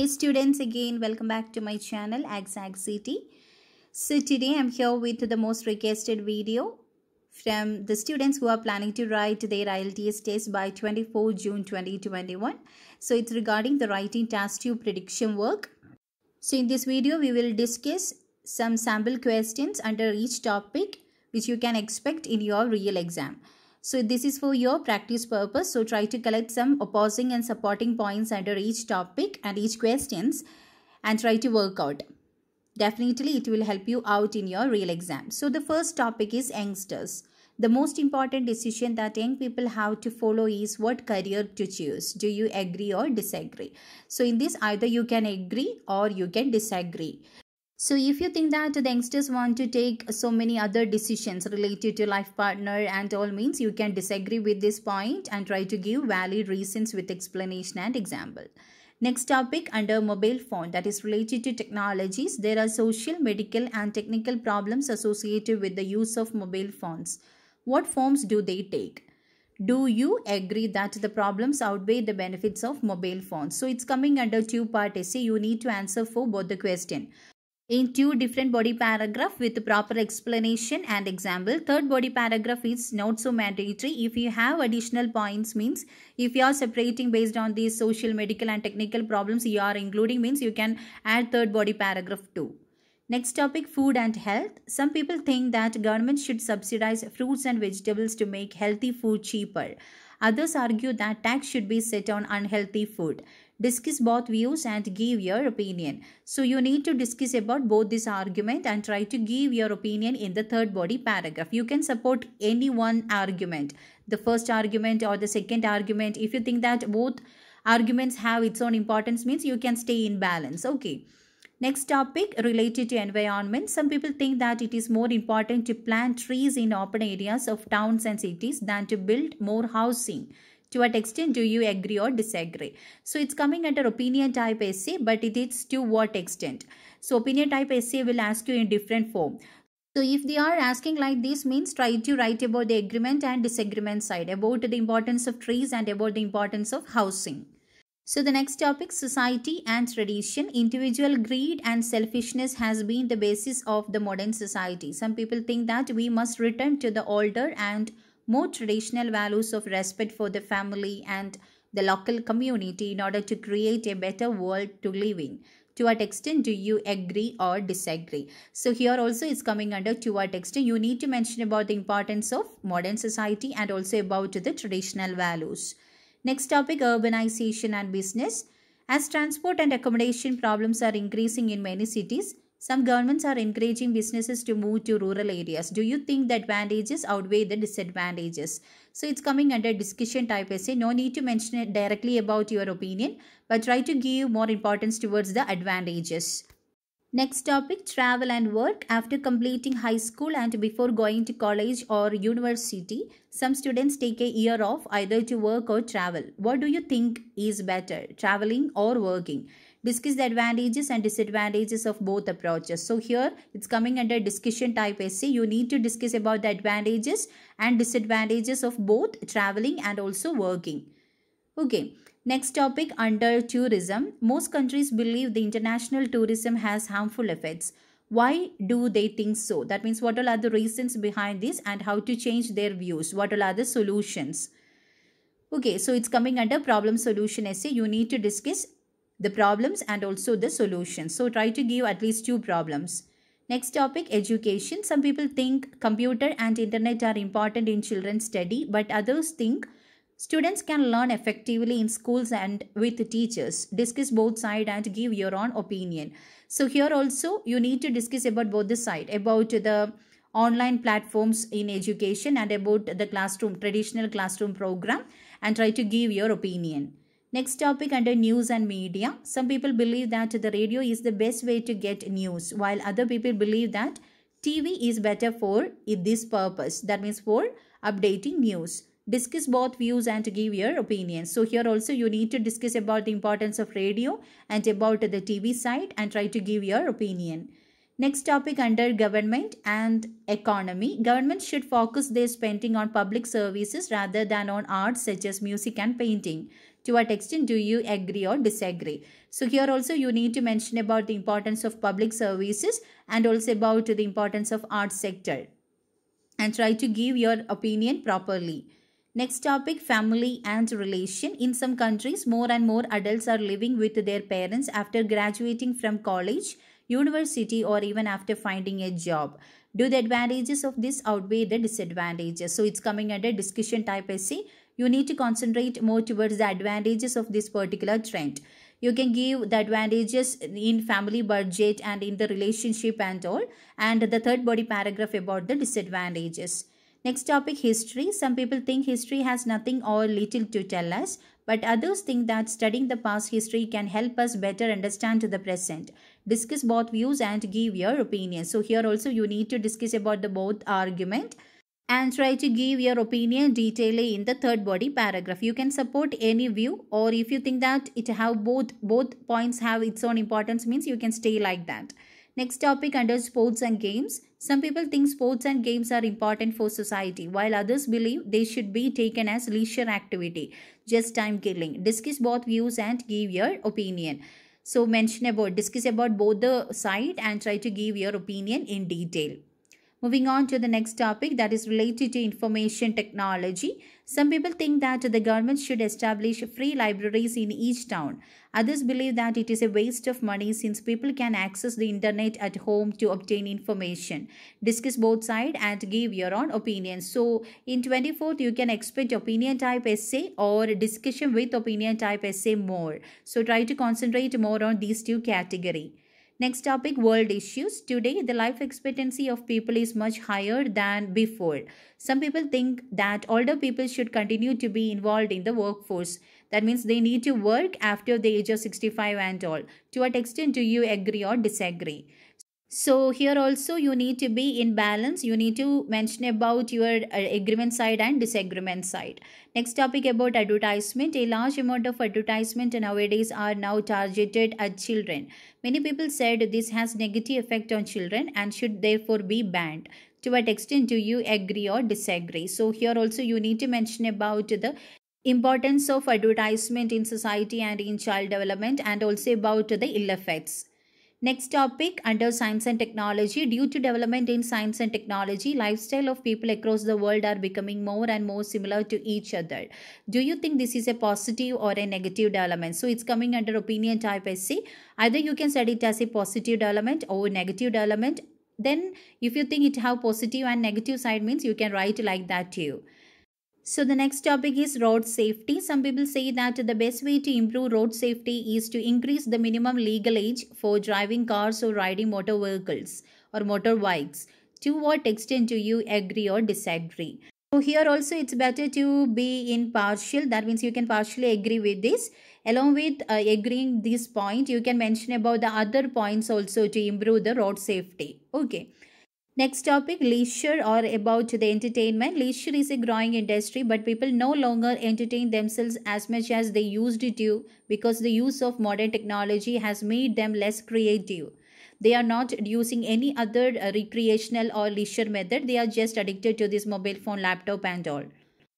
Hey students again welcome back to my channel Exact City. So today I'm here with the most requested video from the students who are planning to write their IELTS test by 24 June 2021. So it's regarding the writing task 2 prediction work. So in this video we will discuss some sample questions under each topic which you can expect in your real exam. So this is for your practice purpose. So try to collect some opposing and supporting points under each topic and each questions and try to work out. Definitely it will help you out in your real exam. So the first topic is youngsters. The most important decision that young people have to follow is what career to choose. Do you agree or disagree? So in this either you can agree or you can disagree. So if you think that the youngsters want to take so many other decisions related to life partner and all means you can disagree with this point and try to give valid reasons with explanation and example. Next topic under mobile phone that is related to technologies. There are social, medical and technical problems associated with the use of mobile phones. What forms do they take? Do you agree that the problems outweigh the benefits of mobile phones? So it's coming under two part essay. You need to answer for both the question in two different body paragraph with proper explanation and example. Third body paragraph is not so mandatory. If you have additional points means if you are separating based on these social, medical and technical problems you are including means you can add third body paragraph too. Next topic food and health. Some people think that government should subsidize fruits and vegetables to make healthy food cheaper. Others argue that tax should be set on unhealthy food. Discuss both views and give your opinion. So you need to discuss about both this argument and try to give your opinion in the third body paragraph. You can support any one argument, the first argument or the second argument. If you think that both arguments have its own importance means you can stay in balance. Okay. Next topic related to environment. Some people think that it is more important to plant trees in open areas of towns and cities than to build more housing. To what extent do you agree or disagree? So it's coming under opinion type essay, but it is to what extent? So opinion type essay will ask you in different form. So if they are asking like this means try to write about the agreement and disagreement side, about the importance of trees and about the importance of housing. So the next topic, society and tradition. Individual greed and selfishness has been the basis of the modern society. Some people think that we must return to the older and more traditional values of respect for the family and the local community in order to create a better world to live in. To what extent do you agree or disagree? So here also is coming under to what extent you need to mention about the importance of modern society and also about the traditional values. Next topic, urbanization and business. As transport and accommodation problems are increasing in many cities, some governments are encouraging businesses to move to rural areas. Do you think the advantages outweigh the disadvantages? So it's coming under discussion type essay. No need to mention it directly about your opinion, but try to give more importance towards the advantages. Next topic travel and work. After completing high school and before going to college or university, some students take a year off either to work or travel. What do you think is better, traveling or working? Discuss the advantages and disadvantages of both approaches. So, here it's coming under discussion type essay. You need to discuss about the advantages and disadvantages of both traveling and also working. Okay. Next topic under tourism. Most countries believe the international tourism has harmful effects. Why do they think so? That means what are the reasons behind this and how to change their views? What are the solutions? Okay, so it's coming under problem solution essay. You need to discuss the problems and also the solutions. So try to give at least two problems. Next topic, education. Some people think computer and internet are important in children's study, but others think Students can learn effectively in schools and with teachers. Discuss both side and give your own opinion. So here also you need to discuss about both the side about the online platforms in education and about the classroom traditional classroom program and try to give your opinion. Next topic under news and media. Some people believe that the radio is the best way to get news while other people believe that TV is better for this purpose. That means for updating news discuss both views and give your opinions. So here also you need to discuss about the importance of radio and about the TV side and try to give your opinion. Next topic under government and economy. Government should focus their spending on public services rather than on arts such as music and painting. To what extent do you agree or disagree? So here also you need to mention about the importance of public services and also about the importance of arts sector and try to give your opinion properly. Next topic family and relation. In some countries, more and more adults are living with their parents after graduating from college, university, or even after finding a job. Do the advantages of this outweigh the disadvantages? So it's coming under discussion type essay. You need to concentrate more towards the advantages of this particular trend. You can give the advantages in family budget and in the relationship and all. And the third body paragraph about the disadvantages. Next topic history. Some people think history has nothing or little to tell us, but others think that studying the past history can help us better understand the present. Discuss both views and give your opinion. So here also you need to discuss about the both argument and try to give your opinion detail in the third body paragraph you can support any view or if you think that it have both both points have its own importance means you can stay like that next topic under sports and games some people think sports and games are important for society, while others believe they should be taken as leisure activity, just time killing. Discuss both views and give your opinion. So mention about discuss about both the side and try to give your opinion in detail. Moving on to the next topic that is related to information technology. Some people think that the government should establish free libraries in each town. Others believe that it is a waste of money since people can access the internet at home to obtain information. Discuss both sides and give your own opinion. So, in 24th, you can expect opinion type essay or discussion with opinion type essay more. So, try to concentrate more on these two category. Next topic world issues. Today, the life expectancy of people is much higher than before. Some people think that older people should continue to be involved in the workforce. That means they need to work after the age of 65 and all. To what extent do you agree or disagree? so here also you need to be in balance you need to mention about your uh, agreement side and disagreement side next topic about advertisement a large amount of advertisement nowadays are now targeted at children many people said this has negative effect on children and should therefore be banned to what extent do you agree or disagree so here also you need to mention about the importance of advertisement in society and in child development and also about the ill effects Next topic under science and technology. Due to development in science and technology, lifestyle of people across the world are becoming more and more similar to each other. Do you think this is a positive or a negative development? So it's coming under opinion type essay. Either you can set it as a positive development or negative development. Then if you think it have positive and negative side means you can write like that too. So the next topic is road safety. Some people say that the best way to improve road safety is to increase the minimum legal age for driving cars or riding motor vehicles or motor bikes. To what extent do you agree or disagree? So here also it's better to be in partial. That means you can partially agree with this. Along with uh, agreeing this point, you can mention about the other points also to improve the road safety. Okay. Next topic leisure or about the entertainment. Leisure is a growing industry, but people no longer entertain themselves as much as they used to because the use of modern technology has made them less creative. They are not using any other uh, recreational or leisure method, they are just addicted to this mobile phone, laptop, and all.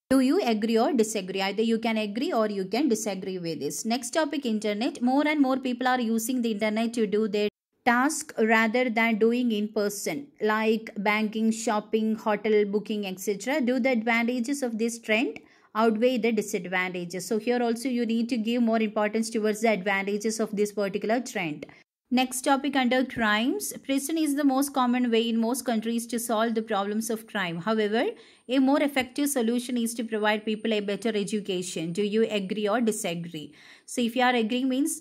Do you agree or disagree? Either you can agree or you can disagree with this. Next topic internet. More and more people are using the internet to do their task rather than doing in person like banking shopping hotel booking etc do the advantages of this trend outweigh the disadvantages so here also you need to give more importance towards the advantages of this particular trend next topic under crimes prison is the most common way in most countries to solve the problems of crime however a more effective solution is to provide people a better education do you agree or disagree so if you are agreeing means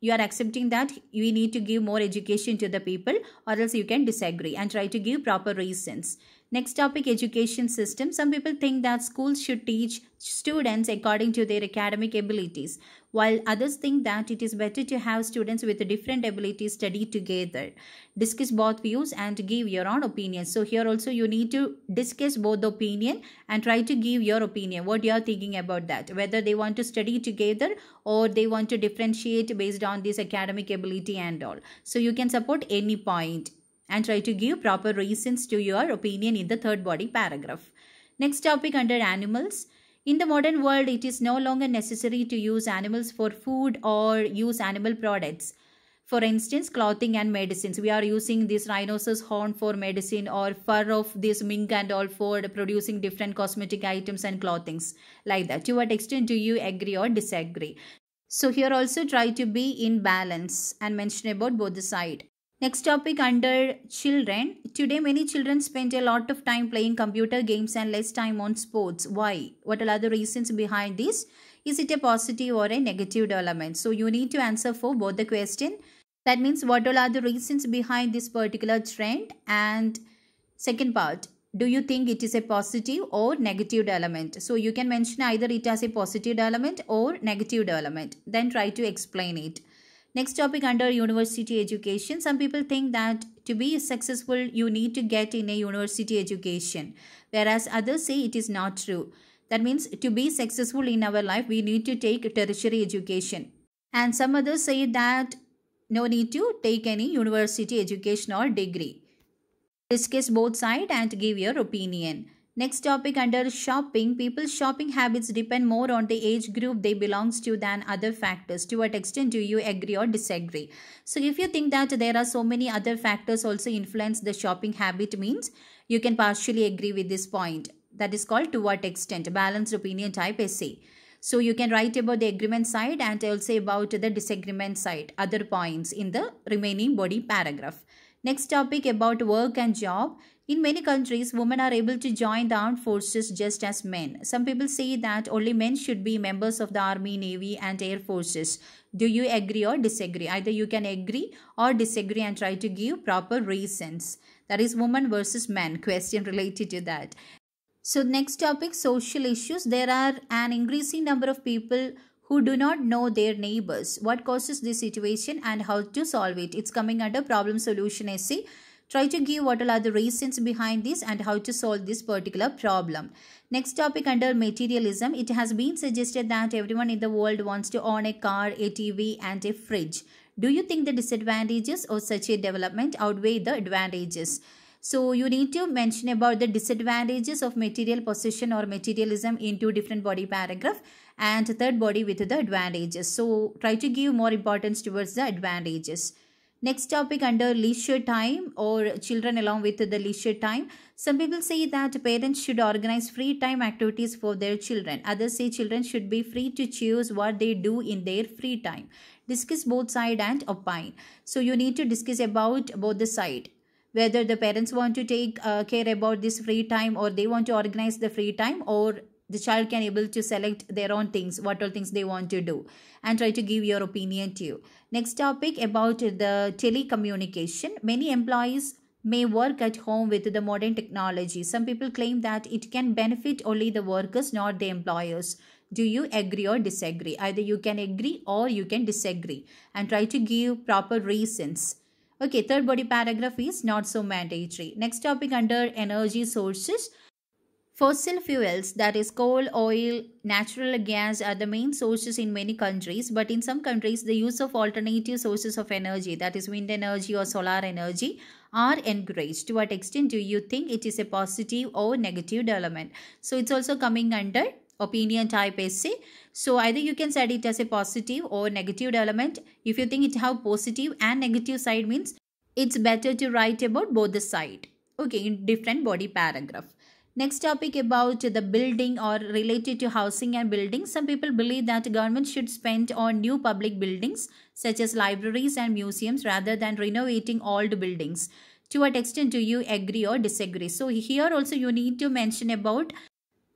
you are accepting that we need to give more education to the people or else you can disagree and try to give proper reasons Next topic, education system. Some people think that schools should teach students according to their academic abilities, while others think that it is better to have students with different abilities study together. Discuss both views and give your own opinion. So here also you need to discuss both the opinion and try to give your opinion, what you are thinking about that, whether they want to study together or they want to differentiate based on this academic ability and all. So you can support any point and try to give proper reasons to your opinion in the third body paragraph. Next topic under animals. In the modern world, it is no longer necessary to use animals for food or use animal products. For instance, clothing and medicines. We are using this rhinoceros horn for medicine or fur of this mink and all for producing different cosmetic items and clothings like that. To what extent do you agree or disagree? So here also try to be in balance and mention about both the side. Next topic under children. Today many children spend a lot of time playing computer games and less time on sports. Why? What are the reasons behind this? Is it a positive or a negative development? So you need to answer for both the question. That means what all are the reasons behind this particular trend and second part. Do you think it is a positive or negative development? So you can mention either it as a positive development or negative development. Then try to explain it. Next topic under university education. Some people think that to be successful, you need to get in a university education, whereas others say it is not true. That means to be successful in our life, we need to take tertiary education. And some others say that no need to take any university education or degree. Discuss both sides and give your opinion. Next topic under shopping. People's shopping habits depend more on the age group they belongs to than other factors. To what extent do you agree or disagree? So if you think that there are so many other factors also influence the shopping habit means you can partially agree with this point. That is called to what extent balanced opinion type essay. So you can write about the agreement side and also about the disagreement side, other points in the remaining body paragraph. Next topic about work and job. In many countries, women are able to join the armed forces just as men. Some people say that only men should be members of the army, navy, and air forces. Do you agree or disagree? Either you can agree or disagree and try to give proper reasons. That is woman versus man question related to that. So, next topic social issues. There are an increasing number of people who do not know their neighbors. What causes this situation and how to solve it? It's coming under problem solution essay Try to give what are the reasons behind this and how to solve this particular problem. Next topic under materialism, it has been suggested that everyone in the world wants to own a car, a TV and a fridge. Do you think the disadvantages of such a development outweigh the advantages? So you need to mention about the disadvantages of material possession or materialism in two different body paragraph and third body with the advantages. So try to give more importance towards the advantages. Next topic under leisure time or children along with the leisure time. Some people say that parents should organize free time activities for their children. Others say children should be free to choose what they do in their free time. Discuss both side and opine. So you need to discuss about both the side whether the parents want to take uh, care about this free time or they want to organize the free time or the child can able to select their own things what all things they want to do and try to give your opinion to you next topic about the telecommunication many employees may work at home with the modern technology some people claim that it can benefit only the workers not the employers do you agree or disagree either you can agree or you can disagree and try to give proper reasons okay third body paragraph is not so mandatory next topic under energy sources Fossil fuels, that is coal, oil, natural gas are the main sources in many countries, but in some countries the use of alternative sources of energy, that is wind energy or solar energy, are encouraged. To what extent do you think it is a positive or negative development? So it's also coming under opinion type essay. So either you can set it as a positive or negative development. If you think it have positive and negative side means it's better to write about both the side. Okay, in different body paragraph. Next topic about the building or related to housing and building. Some people believe that government should spend on new public buildings such as libraries and museums rather than renovating old buildings. To what extent do you agree or disagree? So here also you need to mention about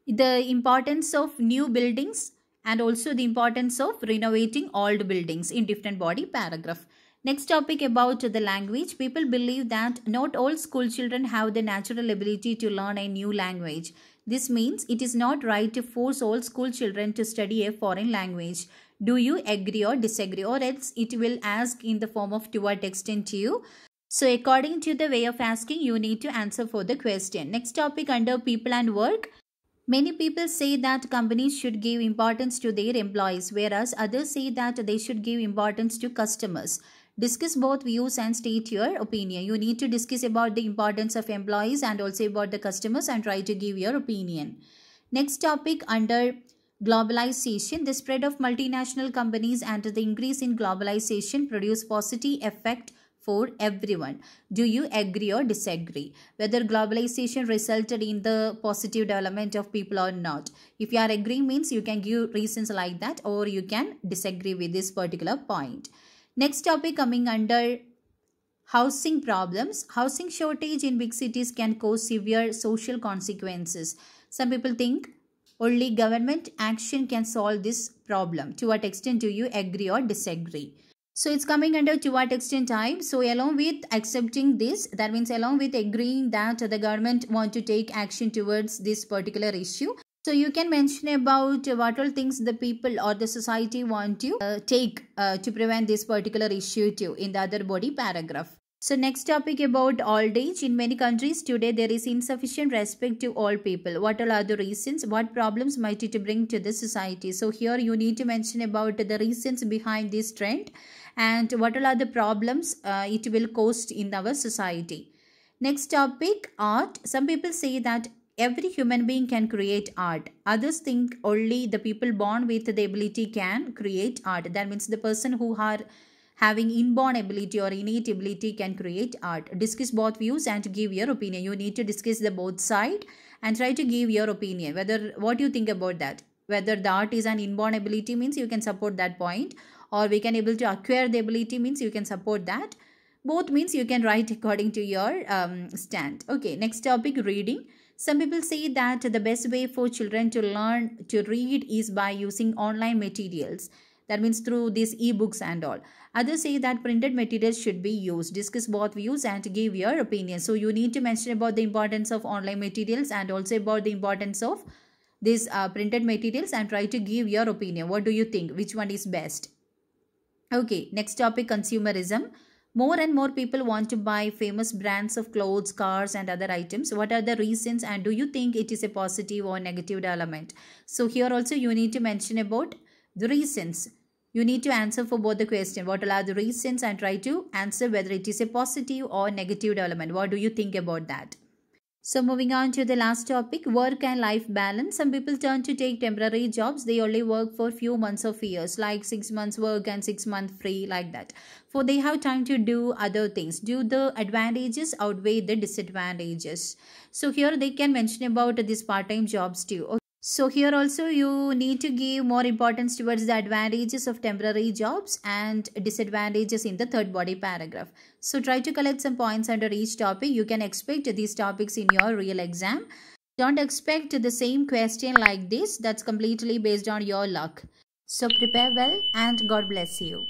the importance of new buildings and also the importance of renovating old buildings in different body paragraph. Next topic about the language. People believe that not all school children have the natural ability to learn a new language. This means it is not right to force all school children to study a foreign language. Do you agree or disagree or else it will ask in the form of to what extent you. So according to the way of asking you need to answer for the question. Next topic under people and work. Many people say that companies should give importance to their employees whereas others say that they should give importance to customers. Discuss both views and state your opinion. You need to discuss about the importance of employees and also about the customers and try to give your opinion. Next topic under globalization, the spread of multinational companies and the increase in globalization produce positive effect for everyone. Do you agree or disagree? Whether globalization resulted in the positive development of people or not. If you are agreeing means you can give reasons like that or you can disagree with this particular point. Next topic coming under housing problems. Housing shortage in big cities can cause severe social consequences. Some people think only government action can solve this problem. To what extent do you agree or disagree? So it's coming under to what extent time. So along with accepting this, that means along with agreeing that the government want to take action towards this particular issue. So you can mention about what all things the people or the society want to uh, take uh, to prevent this particular issue too in the other body paragraph. So next topic about old age. In many countries today there is insufficient respect to old people. What all are the reasons? What problems might it bring to the society? So here you need to mention about the reasons behind this trend and what all are the problems uh, it will cause in our society. Next topic art. Some people say that every human being can create art others think only the people born with the ability can create art that means the person who are having inborn ability or innate ability can create art discuss both views and give your opinion you need to discuss the both side and try to give your opinion whether what you think about that whether the art is an inborn ability means you can support that point or we can able to acquire the ability means you can support that both means you can write according to your um, stand okay next topic reading some people say that the best way for children to learn to read is by using online materials. That means through these ebooks and all. Others say that printed materials should be used. Discuss both views and give your opinion. So you need to mention about the importance of online materials and also about the importance of these uh, printed materials and try to give your opinion. What do you think? Which one is best? Okay, next topic consumerism. More and more people want to buy famous brands of clothes, cars, and other items. What are the reasons, and do you think it is a positive or negative development? So, here also you need to mention about the reasons. You need to answer for both the question. What are the reasons, and try to answer whether it is a positive or negative development. What do you think about that? So moving on to the last topic, work and life balance. Some people turn to take temporary jobs. They only work for few months of years, like six months work and six months free, like that. For they have time to do other things. Do the advantages outweigh the disadvantages? So here they can mention about these part-time jobs too. So here also you need to give more importance towards the advantages of temporary jobs and disadvantages in the third body paragraph. So try to collect some points under each topic. You can expect these topics in your real exam. Don't expect the same question like this. That's completely based on your luck. So prepare well and God bless you.